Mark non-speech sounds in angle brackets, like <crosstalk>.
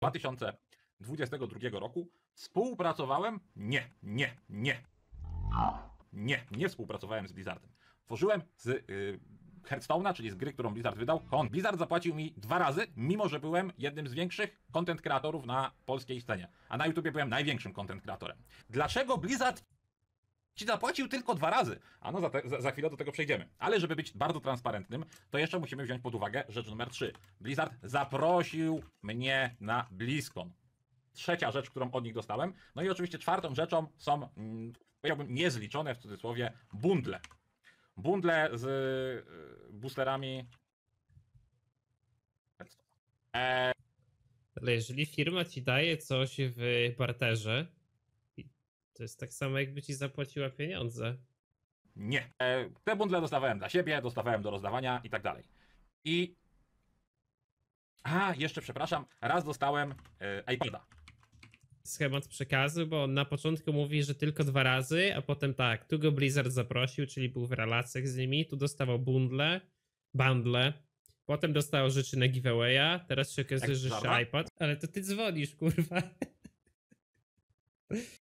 2022 roku współpracowałem? Nie, nie, nie. Nie, nie współpracowałem z Blizzardem. Tworzyłem z yy, Hearthstone'a, czyli z gry, którą Blizzard wydał, On. Blizzard zapłacił mi dwa razy, mimo że byłem jednym z większych content kreatorów na polskiej scenie. A na YouTubie byłem największym content kreatorem. Dlaczego Blizzard ci zapłacił tylko dwa razy. A no za, te, za, za, chwilę do tego przejdziemy. Ale żeby być bardzo transparentnym, to jeszcze musimy wziąć pod uwagę rzecz numer 3. Blizzard zaprosił mnie na BlizzCon. Trzecia rzecz, którą od nich dostałem. No i oczywiście czwartą rzeczą są, mm, powiedziałbym, niezliczone w cudzysłowie bundle. Bundle z y, boosterami. E... Ale jeżeli firma ci daje coś w barterze, to jest tak samo, jakby ci zapłaciła pieniądze. Nie. E, te bundle dostawałem dla siebie, dostawałem do rozdawania i tak dalej. I. A, jeszcze przepraszam, raz dostałem e, iPada. Schemat przekazu, bo na początku mówi, że tylko dwa razy, a potem tak, tu go Blizzard zaprosił, czyli był w relacjach z nimi, tu dostawał bundle, bundle, potem dostał rzeczy na giveawaya, teraz się okazuje, tak, że jeszcze iPad, ale to ty dzwonisz, kurwa. <laughs>